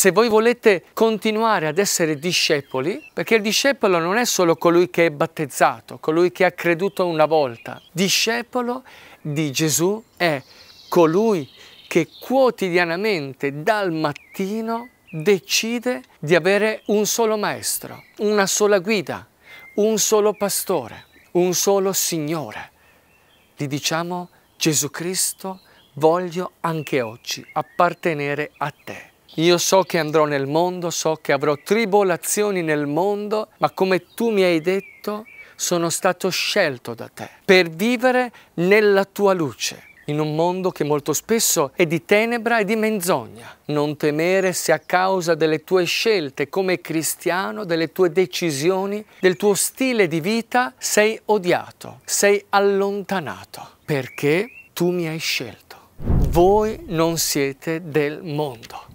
se voi volete continuare ad essere discepoli, perché il discepolo non è solo colui che è battezzato, colui che ha creduto una volta. Discepolo di Gesù è colui che quotidianamente dal mattino decide di avere un solo maestro, una sola guida, un solo pastore, un solo Signore. Gli diciamo Gesù Cristo, voglio anche oggi appartenere a te. Io so che andrò nel mondo, so che avrò tribolazioni nel mondo, ma come tu mi hai detto, sono stato scelto da te per vivere nella tua luce in un mondo che molto spesso è di tenebra e di menzogna. Non temere se a causa delle tue scelte come cristiano, delle tue decisioni, del tuo stile di vita, sei odiato, sei allontanato, perché tu mi hai scelto. Voi non siete del mondo.